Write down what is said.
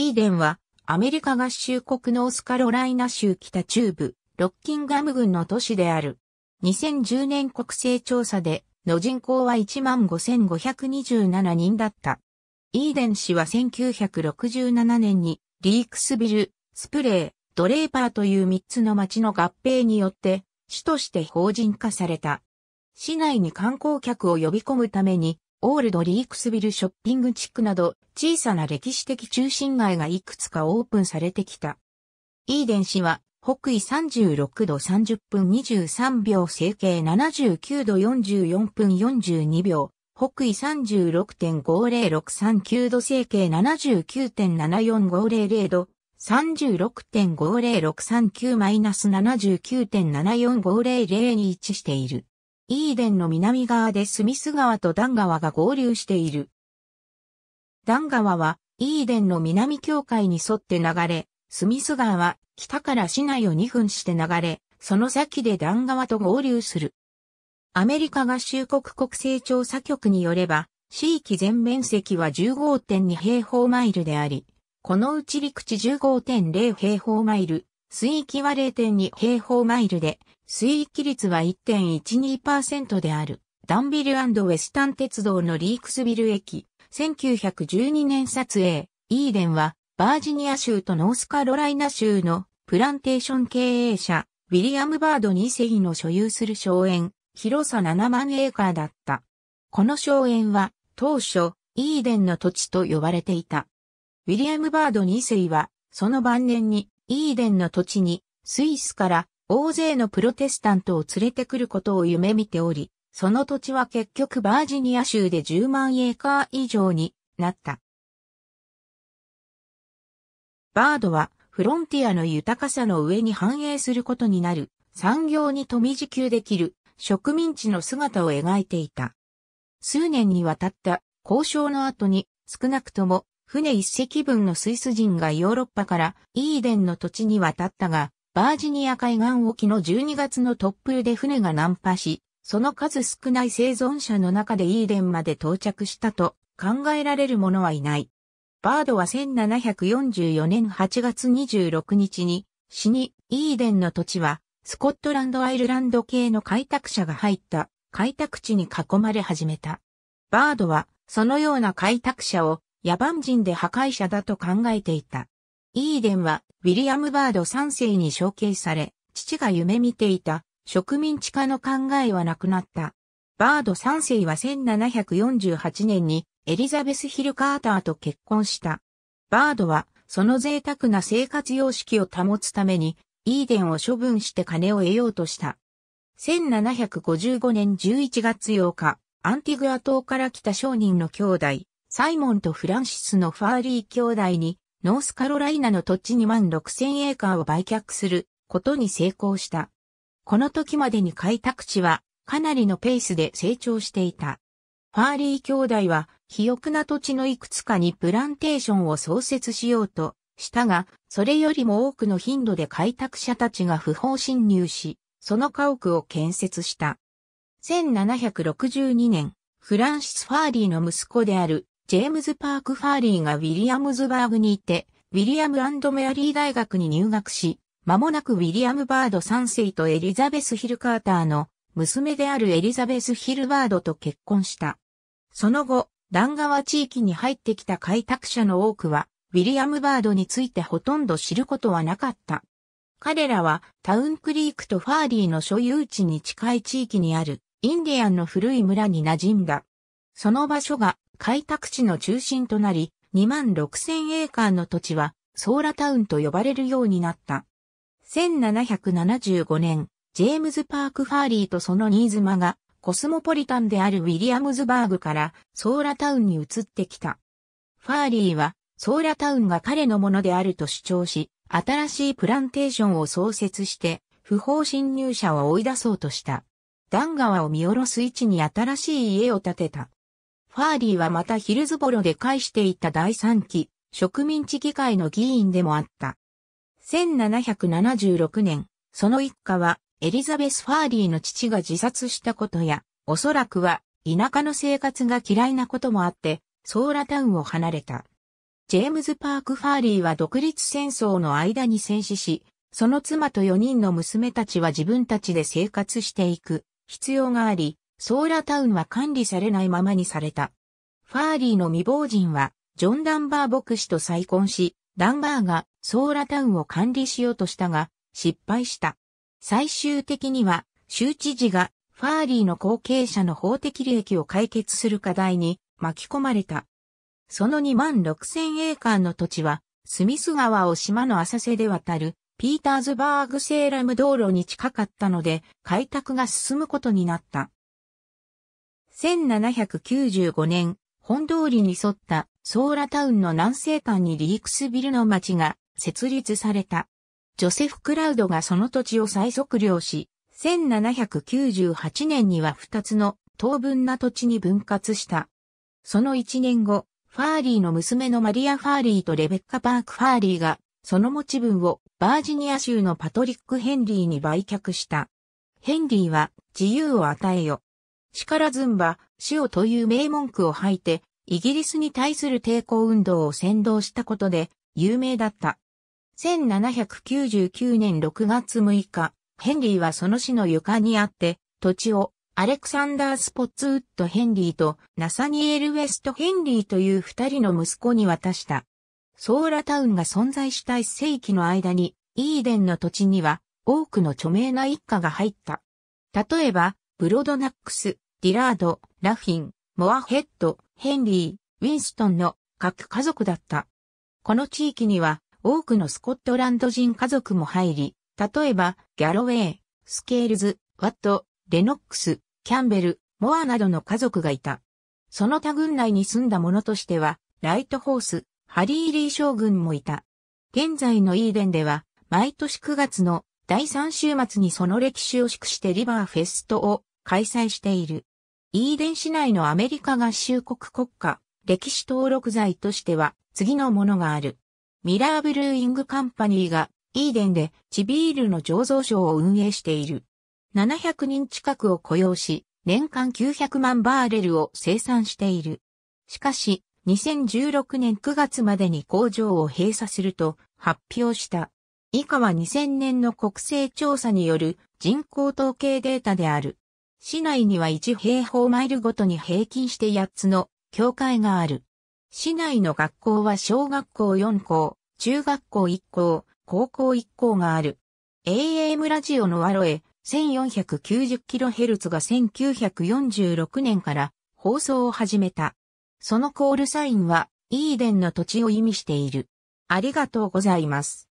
イーデンは、アメリカ合衆国ノースカロライナ州北中部、ロッキンガム郡の都市である。2010年国勢調査で、の人口は15,527人だった。イーデン氏は1967年に、リークスビル、スプレー、ドレーパーという3つの町の合併によって、市として法人化された。市内に観光客を呼び込むために、オールドリークスビルショッピング地区など小さな歴史的中心街がいくつかオープンされてきた。イーデン市は北緯36度30分23秒整形79度44分42秒、北緯36.50639度整形79.74500度、36.50639-79.74500に位置している。イーデンの南側でスミス川とダン川が合流している。ダン川は、イーデンの南境界に沿って流れ、スミス川は、北から市内を2分して流れ、その先でダン川と合流する。アメリカ合衆国国勢調査局によれば、市域全面積は15.2平方マイルであり、このうち陸地15.0平方マイル、水域は0.2平方マイルで、水域率は1.12%である。ダンビルウェスタン鉄道のリークスビル駅、1912年撮影、イーデンは、バージニア州とノースカロライナ州のプランテーション経営者、ウィリアム・バード2世の所有する荘園、広さ7万エーカーだった。この荘園は、当初、イーデンの土地と呼ばれていた。ウィリアム・バード2世は、その晩年に、イーデンの土地に、スイスから大勢のプロテスタントを連れてくることを夢見ており、その土地は結局バージニア州で10万エーカー以上になった。バードはフロンティアの豊かさの上に反映することになる産業に富自給できる植民地の姿を描いていた。数年にわたった交渉の後に少なくとも船一隻分のスイス人がヨーロッパからイーデンの土地に渡ったが、バージニア海岸沖の12月の突風で船が難破し、その数少ない生存者の中でイーデンまで到着したと考えられる者はいない。バードは1744年8月26日に死に、イーデンの土地はスコットランドアイルランド系の開拓者が入った開拓地に囲まれ始めた。バードはそのような開拓者を野蛮人で破壊者だと考えていた。イーデンはウィリアム・バード3世に承継され、父が夢見ていた植民地化の考えはなくなった。バード3世は1748年にエリザベス・ヒル・カーターと結婚した。バードはその贅沢な生活様式を保つためにイーデンを処分して金を得ようとした。1755年11月8日、アンティグア島から来た商人の兄弟、サイモンとフランシスのファーリー兄弟に、ノースカロライナの土地2万6000エーカーを売却することに成功した。この時までに開拓地はかなりのペースで成長していた。ファーリー兄弟は肥沃な土地のいくつかにプランテーションを創設しようとしたが、それよりも多くの頻度で開拓者たちが不法侵入し、その家屋を建設した。1762年、フランシス・ファーリーの息子であるジェームズ・パーク・ファーリーがウィリアムズバーグにいて、ウィリアムメアリー大学に入学し、間もなくウィリアム・バード3世とエリザベス・ヒル・カーターの娘であるエリザベス・ヒルバードと結婚した。その後、ダン川地域に入ってきた開拓者の多くは、ウィリアム・バードについてほとんど知ることはなかった。彼らはタウンクリークとファーリーの所有地に近い地域にあるインディアンの古い村に馴染んだ。その場所が開拓地の中心となり、2万6000エーカーの土地はソーラタウンと呼ばれるようになった。1775年、ジェームズ・パーク・ファーリーとその新妻が、コスモポリタンであるウィリアムズバーグからソーラタウンに移ってきた。ファーリーは、ソーラタウンが彼のものであると主張し、新しいプランテーションを創設して、不法侵入者を追い出そうとした。ダン川を見下ろす位置に新しい家を建てた。ファーリーはまたヒルズボロで返していた第三期、植民地議会の議員でもあった。1776年、その一家はエリザベス・ファーリーの父が自殺したことや、おそらくは田舎の生活が嫌いなこともあって、ソーラタウンを離れた。ジェームズ・パーク・ファーリーは独立戦争の間に戦死し、その妻と4人の娘たちは自分たちで生活していく必要があり、ソーラタウンは管理されないままにされた。ファーリーの未亡人は、ジョン・ダンバー牧師と再婚し、ダンバーがソーラタウンを管理しようとしたが、失敗した。最終的には、州知事がファーリーの後継者の法的利益を解決する課題に巻き込まれた。その2万6千0 0エーカーの土地は、スミス川を島の浅瀬で渡る、ピーターズバーグセーラム道路に近かったので、開拓が進むことになった。1795年、本通りに沿ったソーラタウンの南西端にリークスビルの町が設立された。ジョセフ・クラウドがその土地を再測量し、1798年には2つの当分な土地に分割した。その1年後、ファーリーの娘のマリア・ファーリーとレベッカ・パーク・ファーリーが、その持ち分をバージニア州のパトリック・ヘンリーに売却した。ヘンリーは自由を与えよ。力ずんば、死をという名文句を吐いて、イギリスに対する抵抗運動を先導したことで有名だった。1799年6月6日、ヘンリーはその死の床にあって、土地をアレクサンダー・スポッツウッド・ヘンリーとナサニエル・ウェスト・ヘンリーという二人の息子に渡した。ソーラタウンが存在した一世紀の間に、イーデンの土地には多くの著名な一家が入った。例えば、ブロドナックス、ディラード、ラフィン、モアヘッド、ヘンリー、ウィンストンの各家族だった。この地域には多くのスコットランド人家族も入り、例えば、ギャロウェイ、スケールズ、ワット、レノックス、キャンベル、モアなどの家族がいた。その他軍内に住んだ者としては、ライトホース、ハリー・リー将軍もいた。現在のイーデンでは、毎年9月の第3週末にその歴史を祝してリバーフェストを開催している。イーデン市内のアメリカ合衆国国家歴史登録財としては次のものがある。ミラーブルーイングカンパニーが、イーデンで地ビールの醸造所を運営している。700人近くを雇用し、年間900万バーレルを生産している。しかし、2016年9月までに工場を閉鎖すると発表した。以下は2000年の国勢調査による人口統計データである。市内には1平方マイルごとに平均して8つの境界がある。市内の学校は小学校4校、中学校1校、高校1校がある。AM ラジオのワロエ 1490kHz が1946年から放送を始めた。そのコールサインはイーデンの土地を意味している。ありがとうございます。